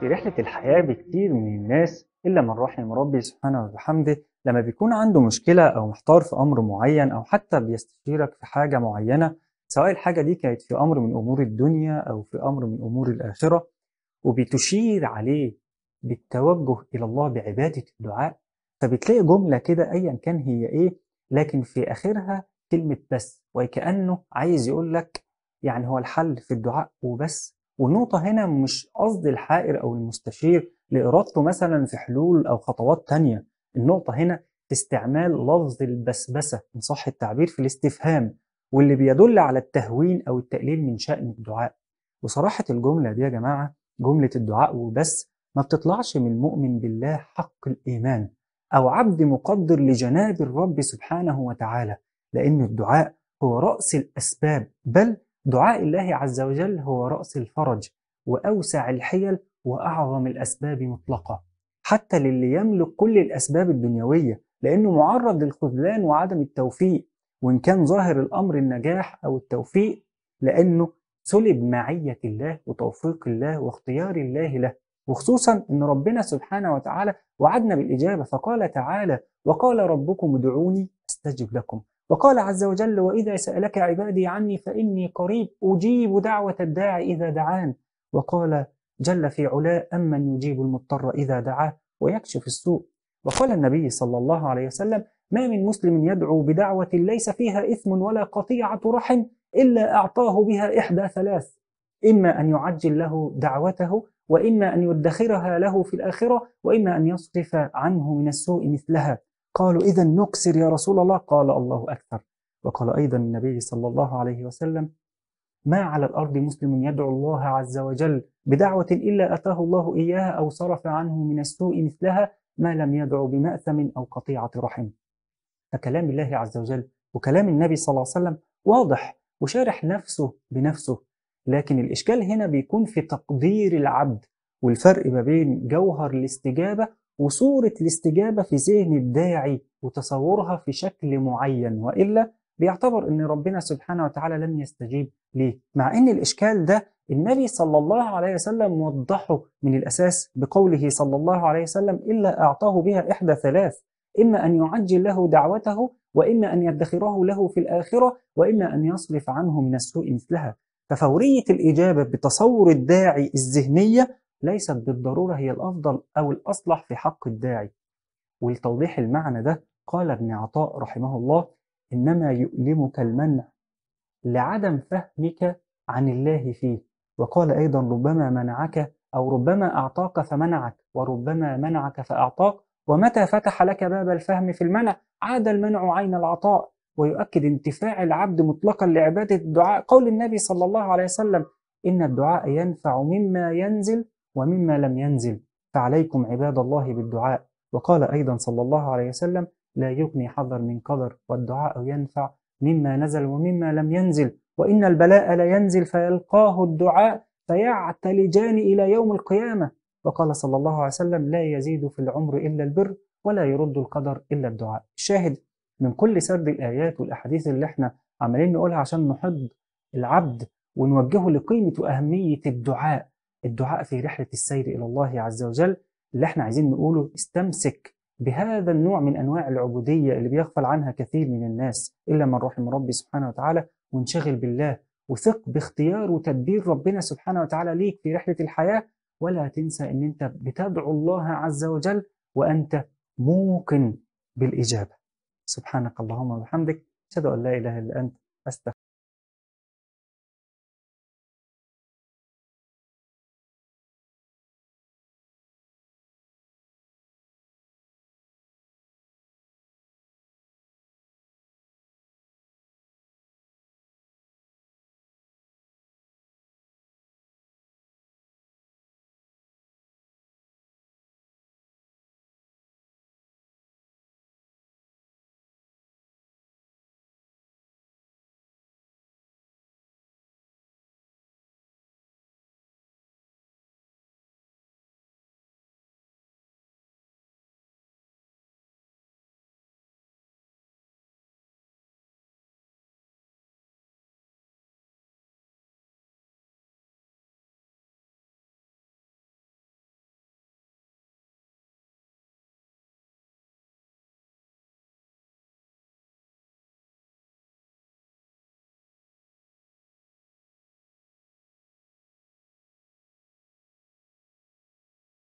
في رحلة الحياة بكتير من الناس إلا من رحم ربي سبحانه وبحمده لما بيكون عنده مشكلة أو محتار في أمر معين أو حتى بيستشيرك في حاجة معينة سواء الحاجة دي كانت في أمر من أمور الدنيا أو في أمر من أمور الآخرة وبتشير عليه بالتوجه إلى الله بعبادة الدعاء فبتلاقي جملة كده أيا كان هي إيه لكن في آخرها كلمة بس وكأنه عايز يقول لك يعني هو الحل في الدعاء وبس والنقطة هنا مش قصد الحائر أو المستشير لإرادته مثلا في حلول أو خطوات تانية النقطة هنا في استعمال لفظ البسبسة إن صح التعبير في الاستفهام واللي بيدل على التهوين أو التقليل من شأن الدعاء وصراحة الجملة دي يا جماعة جملة الدعاء وبس ما بتطلعش من مؤمن بالله حق الإيمان أو عبد مقدر لجناب الرب سبحانه وتعالى لأن الدعاء هو رأس الأسباب بل دعاء الله عز وجل هو رأس الفرج وأوسع الحيل وأعظم الأسباب مطلقة حتى للي يملك كل الأسباب الدنيوية لأنه معرض للخذلان وعدم التوفيق وإن كان ظاهر الأمر النجاح أو التوفيق لأنه سلب معية الله وتوفيق الله واختيار الله له وخصوصا أن ربنا سبحانه وتعالى وعدنا بالإجابة فقال تعالى وقال ربكم ادعوني أستجب لكم وقال عز وجل وإذا سألك عبادي عني فإني قريب أجيب دعوة الداعي إذا دعان وقال جل في علاء أمن يجيب المضطر إذا دعاه ويكشف السوء وقال النبي صلى الله عليه وسلم ما من مسلم يدعو بدعوة ليس فيها إثم ولا قطيعة رحم إلا أعطاه بها إحدى ثلاث إما أن يعجل له دعوته وإما أن يدخرها له في الآخرة وإما أن يصرف عنه من السوء مثلها قالوا إذا نكسر يا رسول الله قال الله أكثر وقال أيضا النبي صلى الله عليه وسلم ما على الأرض مسلم يدعو الله عز وجل بدعوة إلا أتاه الله إياها أو صرف عنه من السوء مثلها ما لم يدعو بمأثم أو قطيعة رحم فكلام الله عز وجل وكلام النبي صلى الله عليه وسلم واضح وشارح نفسه بنفسه لكن الإشكال هنا بيكون في تقدير العبد والفرق ما بين جوهر الاستجابة وصورة الاستجابة في ذهن الداعي وتصورها في شكل معين وإلا بيعتبر أن ربنا سبحانه وتعالى لم يستجيب ليه مع أن الإشكال ده النبي صلى الله عليه وسلم وضحه من الأساس بقوله صلى الله عليه وسلم إلا أعطاه بها إحدى ثلاث إما أن يعجل له دعوته وإما أن يدخره له في الآخرة وإما أن يصرف عنه من السوء مثلها ففورية الإجابة بتصور الداعي الذهنية ليست بالضرورة هي الأفضل أو الأصلح في حق الداعي ولتوضيح المعنى ده قال ابن عطاء رحمه الله إنما يؤلمك المنع لعدم فهمك عن الله فيه وقال أيضا ربما منعك أو ربما أعطاك فمنعك وربما منعك فأعطاك ومتى فتح لك باب الفهم في المنع عاد المنع عين العطاء ويؤكد انتفاع العبد مطلقا لعبادة الدعاء قول النبي صلى الله عليه وسلم إن الدعاء ينفع مما ينزل ومما لم ينزل فعليكم عباد الله بالدعاء وقال أيضا صلى الله عليه وسلم لا يغني حذر من قدر والدعاء ينفع مما نزل ومما لم ينزل وإن البلاء لا ينزل فيلقاه الدعاء فيعتلجان إلى يوم القيامة وقال صلى الله عليه وسلم لا يزيد في العمر إلا البر ولا يرد القدر إلا الدعاء الشاهد من كل سرد الآيات والأحاديث اللي احنا عمالين نقولها عشان نحض العبد ونوجهه لقيمة وأهمية الدعاء الدعاء في رحلة السير إلى الله عز وجل اللي احنا عايزين نقوله استمسك بهذا النوع من أنواع العبودية اللي بيغفل عنها كثير من الناس إلا من رحم ربي سبحانه وتعالى وانشغل بالله وثق باختيار وتدبير ربنا سبحانه وتعالى ليك في رحلة الحياة ولا تنسى أن أنت بتدعو الله عز وجل وأنت موقن بالإجابة سبحانك اللهم وبحمدك أشهد أن لا إله إلا أنت أستغفرك